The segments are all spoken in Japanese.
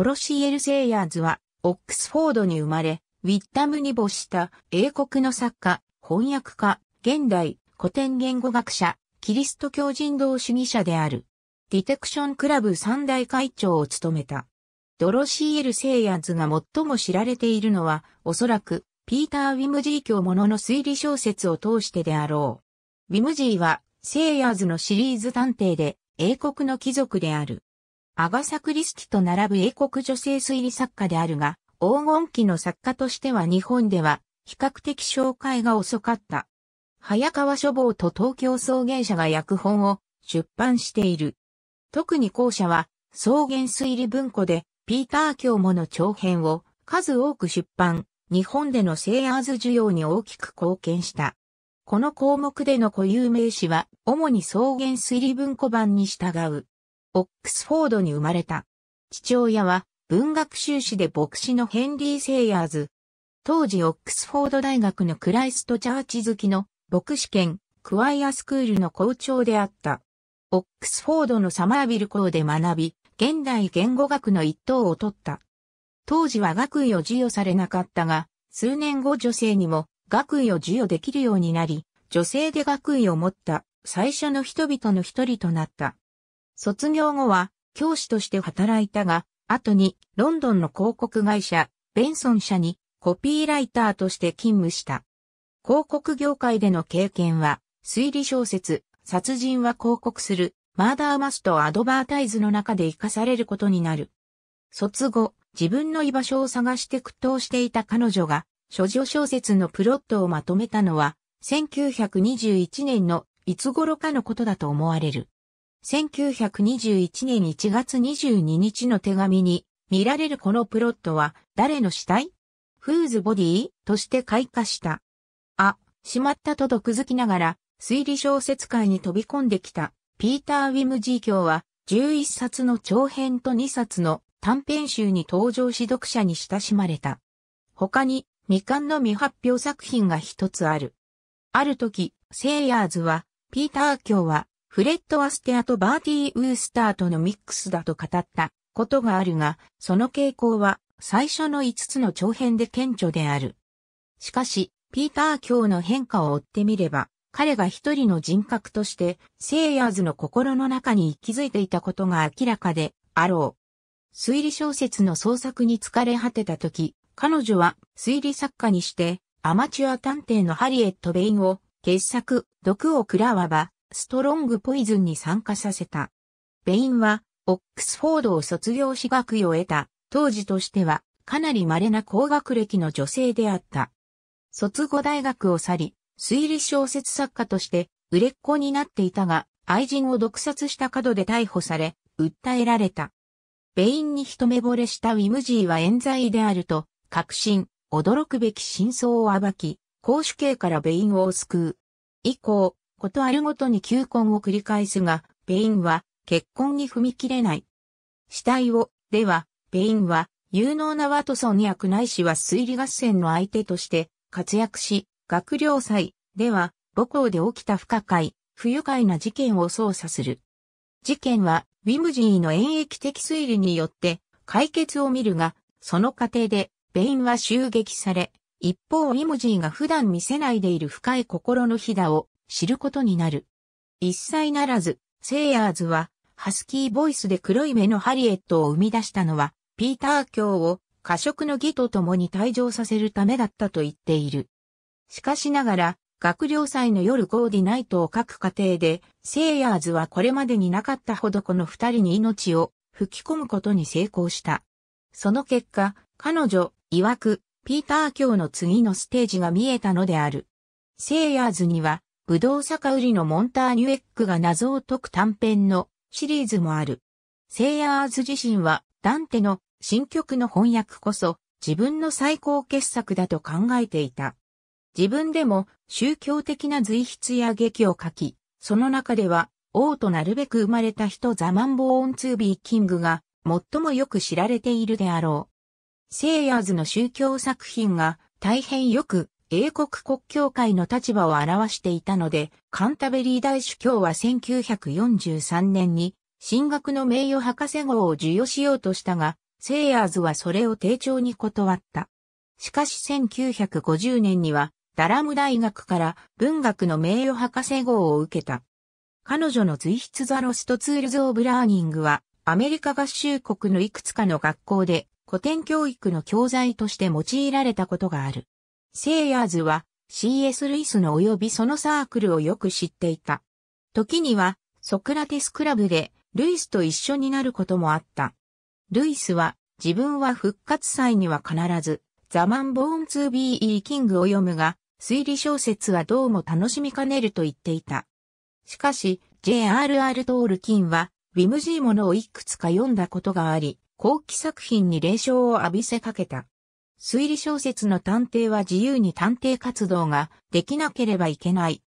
ドロシー・エル・セイヤーズは、オックスフォードに生まれ、ウィッタムに没した英国の作家、翻訳家、現代、古典言語学者、キリスト教人道主義者である。ディテクションクラブ三大会長を務めた。ドロシー・エル・セイヤーズが最も知られているのは、おそらく、ピーター・ウィムジー教ものの推理小説を通してであろう。ウィムジーは、セイヤーズのシリーズ探偵で、英国の貴族である。アガサ・クリスティと並ぶ英国女性推理作家であるが、黄金期の作家としては日本では比較的紹介が遅かった。早川書房と東京草原社が訳本を出版している。特に後者は草原推理文庫でピーター教母の長編を数多く出版、日本でのセイアーズ需要に大きく貢献した。この項目での固有名詞は主に草原推理文庫版に従う。オックスフォードに生まれた。父親は文学修士で牧師のヘンリー・セイヤーズ。当時オックスフォード大学のクライストチャーチ好きの牧師兼クワイアスクールの校長であった。オックスフォードのサマービル校で学び、現代言語学の一等を取った。当時は学位を授与されなかったが、数年後女性にも学位を授与できるようになり、女性で学位を持った最初の人々の一人となった。卒業後は教師として働いたが、後にロンドンの広告会社、ベンソン社にコピーライターとして勤務した。広告業界での経験は、推理小説、殺人は広告する、マーダーマストアドバータイズの中で活かされることになる。卒後、自分の居場所を探して苦闘していた彼女が、諸女小説のプロットをまとめたのは、1921年のいつ頃かのことだと思われる。1921年1月22日の手紙に見られるこのプロットは誰の死体フーズボディとして開花した。あ、しまったとくづきながら推理小説界に飛び込んできたピーター・ウィムジー教は11冊の長編と2冊の短編集に登場し読者に親しまれた。他に未完の未発表作品が一つある。ある時、セイヤーズは、ピーター教はフレッド・アステアとバーティー・ウースターとのミックスだと語ったことがあるが、その傾向は最初の5つの長編で顕著である。しかし、ピーター教の変化を追ってみれば、彼が一人の人格として、セイヤーズの心の中に息づいていたことが明らかであろう。推理小説の創作に疲れ果てた時、彼女は推理作家にして、アマチュア探偵のハリエット・ベインを傑作、毒を喰らわば、ストロングポイズンに参加させた。ベインは、オックスフォードを卒業し学位を得た、当時としては、かなり稀な高学歴の女性であった。卒後大学を去り、推理小説作家として売れっ子になっていたが、愛人を毒殺した角で逮捕され、訴えられた。ベインに一目惚れしたウィムジーは冤罪であると、確信、驚くべき真相を暴き、公主刑からベインを救う。以降、ことあるごとに求婚を繰り返すが、ベインは結婚に踏み切れない。死体を、では、ベインは有能なワトソン役ないしは推理合戦の相手として活躍し、学寮祭では母校で起きた不可解、不愉快な事件を捜査する。事件はウィムジーの演疫的推理によって解決を見るが、その過程でベインは襲撃され、一方ウィムジーが普段見せないでいる深い心のひだを知ることになる。一切ならず、セイヤーズは、ハスキーボイスで黒い目のハリエットを生み出したのは、ピーター教を過食の儀と共に退場させるためだったと言っている。しかしながら、学寮祭の夜ゴーディナイトを書く過程で、セイヤーズはこれまでになかったほどこの二人に命を吹き込むことに成功した。その結果、彼女、曰く、ピーター教の次のステージが見えたのである。セイヤーズには、ぶどう酒売りのモンターニュエックが謎を解く短編のシリーズもある。セイヤーズ自身はダンテの新曲の翻訳こそ自分の最高傑作だと考えていた。自分でも宗教的な随筆や劇を書き、その中では王となるべく生まれた人ザマンボーンツービーキングが最もよく知られているであろう。セイヤーズの宗教作品が大変よく英国国教会の立場を表していたので、カンタベリー大主教は1943年に、進学の名誉博士号を授与しようとしたが、セイヤーズはそれを丁重に断った。しかし1950年には、ダラム大学から文学の名誉博士号を受けた。彼女の随筆ザロストツールズ・オブ・ラーニングは、アメリカ合衆国のいくつかの学校で古典教育の教材として用いられたことがある。セイヤーズは CS ルイスの及びそのサークルをよく知っていた。時にはソクラテスクラブでルイスと一緒になることもあった。ルイスは自分は復活祭には必ずザマンボーンツービーイーキングを読むが推理小説はどうも楽しみかねると言っていた。しかし J.R.R. トールキンはウィムジーものをいくつか読んだことがあり、後期作品に霊障を浴びせかけた。推理小説の探偵は自由に探偵活動ができなければいけない。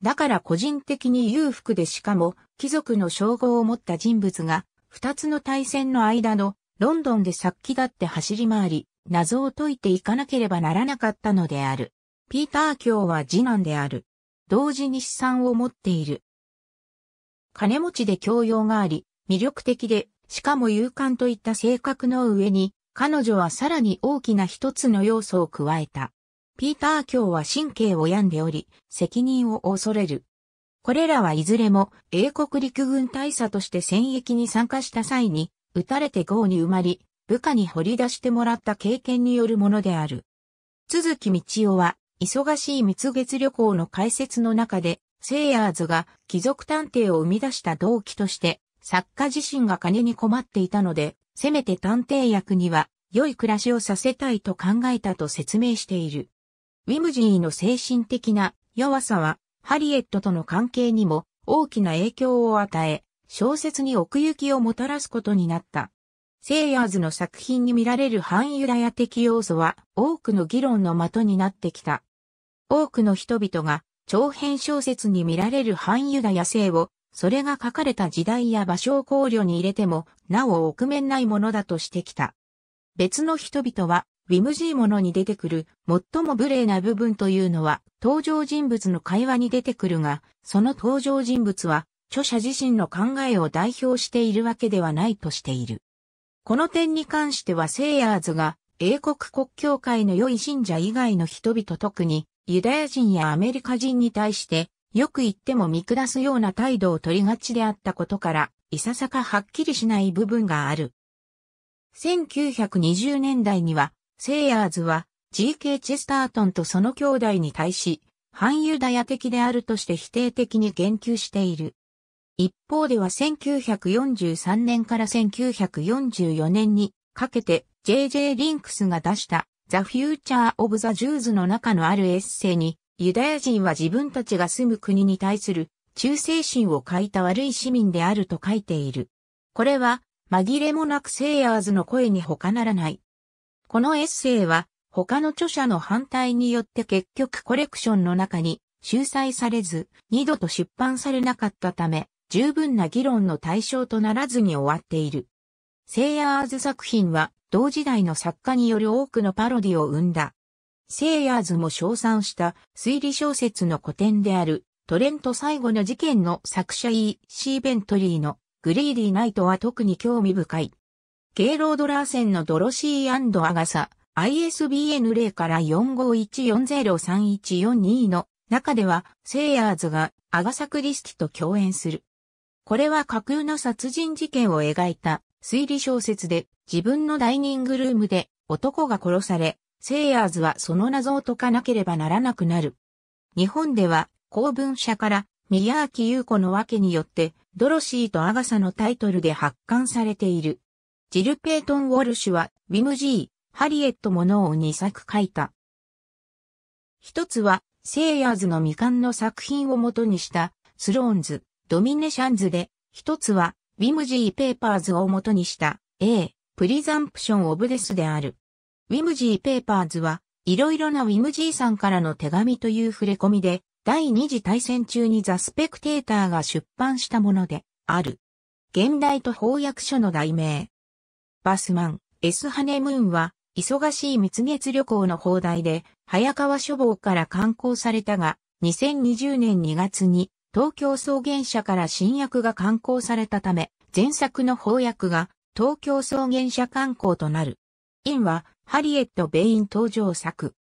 だから個人的に裕福でしかも貴族の称号を持った人物が二つの対戦の間のロンドンで殺気だって走り回り、謎を解いていかなければならなかったのである。ピーター卿は次男である。同時に資産を持っている。金持ちで教養があり、魅力的で、しかも勇敢といった性格の上に、彼女はさらに大きな一つの要素を加えた。ピーター卿は神経を病んでおり、責任を恐れる。これらはいずれも英国陸軍大佐として戦役に参加した際に、撃たれて号に埋まり、部下に掘り出してもらった経験によるものである。都築道夫は、忙しい蜜月旅行の解説の中で、セイヤーズが貴族探偵を生み出した動機として、作家自身が金に困っていたので、せめて探偵役には良い暮らしをさせたいと考えたと説明している。ウィムジーの精神的な弱さは、ハリエットとの関係にも大きな影響を与え、小説に奥行きをもたらすことになった。セイヤーズの作品に見られる反ユダヤ的要素は多くの議論の的になってきた。多くの人々が長編小説に見られる反ユダヤ性をそれが書かれた時代や場所を考慮に入れても、なお臆面ないものだとしてきた。別の人々は、ウィムジーものに出てくる、最も無礼な部分というのは、登場人物の会話に出てくるが、その登場人物は、著者自身の考えを代表しているわけではないとしている。この点に関してはセイヤーズが、英国国教会の良い信者以外の人々特に、ユダヤ人やアメリカ人に対して、よく言っても見下すような態度を取りがちであったことから、いささかはっきりしない部分がある。1920年代には、セイヤーズは G.K. チェスタートンとその兄弟に対し、反ユダヤ的であるとして否定的に言及している。一方では1943年から1944年にかけて J.J. リンクスが出した The Future of the Jews の中のあるエッセイにユダヤ人は自分たちが住む国に対する忠誠心を欠いた悪い市民であると書いている。これは紛れもなくセイヤーズの声に他ならない。このエッセイは他の著者の反対によって結局コレクションの中に収載されず二度と出版されなかったため十分な議論の対象とならずに終わっている。セイヤーズ作品は同時代の作家による多くのパロディを生んだ。セイヤーズも称賛した推理小説の古典であるトレント最後の事件の作者 E. C. ベントリーのグリーディーナイトは特に興味深い。ゲイロードラーセンのドロシーアガサ ISBN 0から4 5 1 4 0 3 1 4 2の中ではセイヤーズがアガサ・クリスティと共演する。これは架空の殺人事件を描いた推理小説で自分のダイニングルームで男が殺されセイヤーズはその謎を解かなければならなくなる。日本では、公文社から、宮脇優子の訳によって、ドロシーとアガサのタイトルで発刊されている。ジル・ペイトン・ウォルシュは、ウィム・ジー、ハリエット・モノを2作書いた。一つは、セイヤーズの未完の作品を元にした、スローンズ、ドミネシャンズで、一つは、ウィムジー・ペーパーズを元にした、A、プリザンプション・オブ・デスである。ウィムジー・ペーパーズは、いろいろなウィムジーさんからの手紙という触れ込みで、第二次大戦中にザ・スペクテーターが出版したもので、ある。現代と翻訳書の題名。バスマン、S ハネムーンは、忙しい蜜月旅行の放題で、早川書房から刊行されたが、2020年2月に、東京草原社から新訳が刊行されたため、前作の翻訳が、東京草原社刊行となる。インは、ハリエット・ベイン登場作。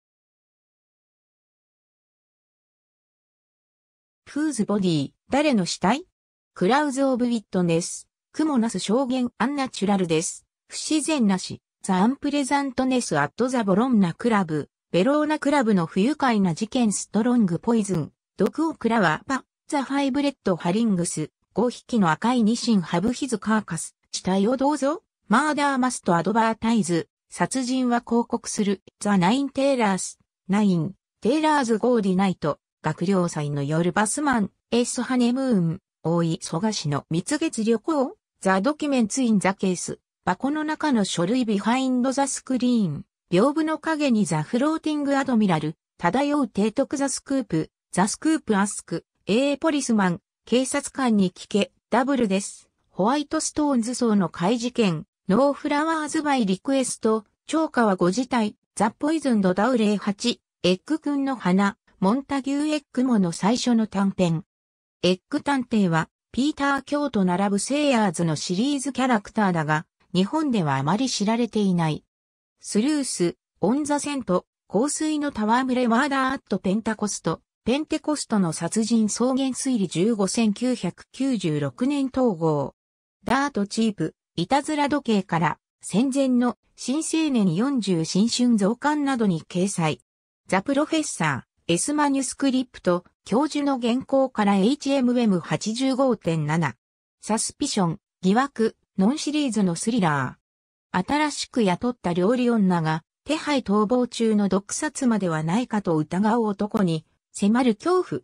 フーズボディ、誰の死体クラウズ・オブ・ウィットネス、クモナス証言アンナチュラルです。不自然なし、ザ・アンプレザントネス・アット・ザ・ボロンナ・クラブ、ベローナ・クラブの不愉快な事件ストロング・ポイズン、毒をクラわ、ーザ・ファイブレッド・ハリングス、5匹の赤いニシン・ハブ・ヒズ・カーカス、死体をどうぞ、マーダー・マスト・アドバータイズ、殺人は広告する、ザ・ナイン・テイラース、ナイン、テイラーズ・ゴーディ・ナイト、学寮祭の夜バスマン、エース・ハネムーン、大井蘇我氏の蜜月旅行、ザ・ドキュメンツ・イン・ザ・ケース、箱の中の書類ビハインド・ザ・スクリーン、屏風の影にザ・フローティング・アドミラル、漂う提督ザ・スクープ、ザ・スクープ・アスク、エーポリスマン、警察官に聞け、ダブルです。ホワイトストーンズ層の怪事件、ノーフラワーズバイリクエスト、超はご自体、ザ・ポイズンド・ダウレイ8、エッグ君の花、モンタギュー・エッグモの最初の短編。エッグ探偵は、ピーター・京と並ぶセイヤーズのシリーズキャラクターだが、日本ではあまり知られていない。スルース、オン・ザ・セント、香水のタワームれワーダー・アット・ペンタコスト、ペンテコストの殺人草原推理15 1996年統合。ダート・チープ、いたずら時計から戦前の新青年40新春増刊などに掲載。ザ・プロフェッサー、S マニュスクリプト、教授の原稿から HMM85.7。サスピション、疑惑、ノンシリーズのスリラー。新しく雇った料理女が、手配逃亡中の毒殺まではないかと疑う男に、迫る恐怖。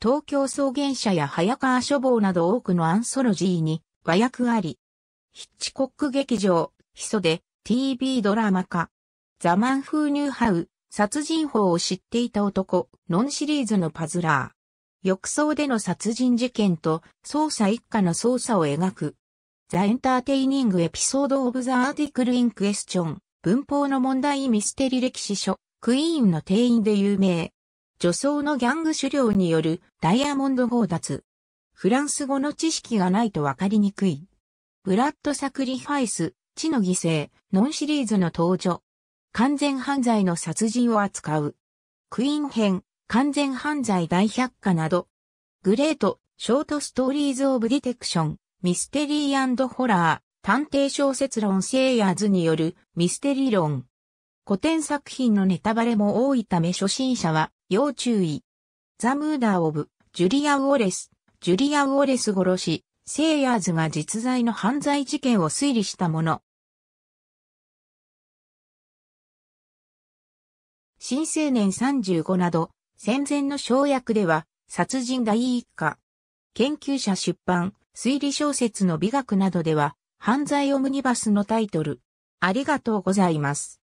東京草原社や早川書房など多くのアンソロジーに和訳あり、ヒッチコック劇場、ヒソで TV ドラマ化。ザマン風ニューハウ、殺人法を知っていた男、ノンシリーズのパズラー。浴槽での殺人事件と捜査一課の捜査を描く。ザ・エンターテイニング・エピソード・オブ・ザ・アーティクル・イン・クエスチョン。文法の問題ミステリ歴史書。クイーンの定員で有名。女装のギャング狩猟によるダイヤモンド強奪。フランス語の知識がないとわかりにくい。ブラッドサクリファイス、地の犠牲、ノンシリーズの登場。完全犯罪の殺人を扱う。クイーン編、完全犯罪大百科など。グレート、ショートストーリーズ・オブ・ディテクション、ミステリーホラー、探偵小説論セイヤーズによるミステリー論。古典作品のネタバレも多いため初心者は要注意。ザ・ムーダー・オブ、ジュリア・ウォレス、ジュリア・ウォレス殺し、セイヤーズが実在の犯罪事件を推理したもの。新青年35など、戦前の生薬では、殺人第一課。研究者出版、推理小説の美学などでは、犯罪オムニバスのタイトル。ありがとうございます。